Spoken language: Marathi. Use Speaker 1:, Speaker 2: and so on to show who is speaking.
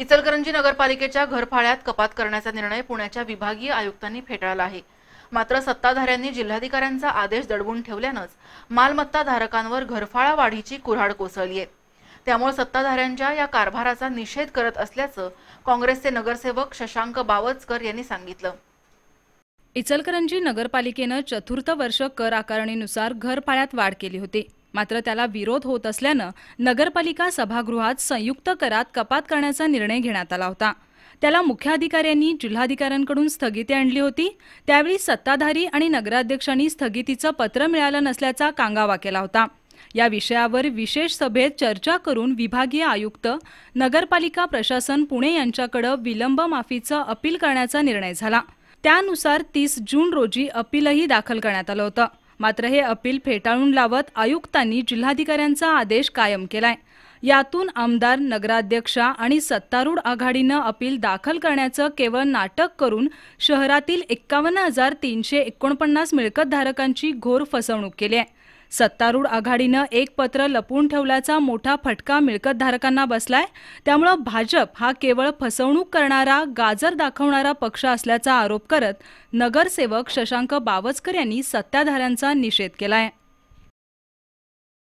Speaker 1: इचलकरंजी नगरपालिकेच्या घरफाळ्यात कपात करण्याचा निर्णय पुण्याच्या विभागीय आयुक्तांनी फेटाळला आहे मात्र सत्ताधाऱ्यांनी जिल्हाधिकाऱ्यांचा आदेश दडवून ठेवल्यानंच मालमत्ताधारकांवर घरफाळा वाढीची कुऱ्हाड कोसळली आहे त्यामुळे सत्ताधाऱ्यांच्या या कारभाराचा निषेध करत असल्याचं काँग्रेसचे नगरसेवक शशांक बावचकर यांनी सांगितलं
Speaker 2: इचलकरंजी नगरपालिकेनं चतुर्थ वर्ष कर आकारणीनुसार घरफाळ्यात वाढ केली होती मात्र त्याला विरोध होत असल्यानं नगरपालिका सभागृहात संयुक्त करात कपात करण्याचा निर्णय घेण्यात आला होता त्याला मुख्याधिकाऱ्यांनी जिल्हाधिकाऱ्यांकडून स्थगिती आणली होती त्यावेळी सत्ताधारी आणि नगराध्यक्षांनी स्थगितीचं पत्र मिळालं नसल्याचा कांगावा केला होता या विषयावर विशेष सभेत चर्चा करून विभागीय आयुक्त नगरपालिका प्रशासन पुणे यांच्याकडे विलंब माफीचं अपील करण्याचा निर्णय झाला त्यानुसार तीस जून रोजी अपीलही दाखल करण्यात आलं होतं मात्र हे अपील फेटाळून लावत आयुक्तांनी जिल्हाधिकाऱ्यांचा आदेश कायम केलाय यातून आमदार नगराध्यक्षा आणि सत्तारूढ आघाडीनं अपील दाखल करण्याचं केवळ नाटक करून शहरातील एक्कावन्न हजार तीनशे एकोणपन्नास मिळकतधारकांची घोर फसवणूक केली आहे सत्तारूढ आघाडीनं एक पत्र लपवून ठेवल्याचा मोठा फटका मिळकतधारकांना बसलाय त्यामुळं भाजप हा केवळ फसवणूक करणारा गाजर दाखवणारा पक्ष असल्याचा आरोप करत नगरसेवक शशांक बावचकर यांनी सत्ताधाऱ्यांचा निषेध केलाय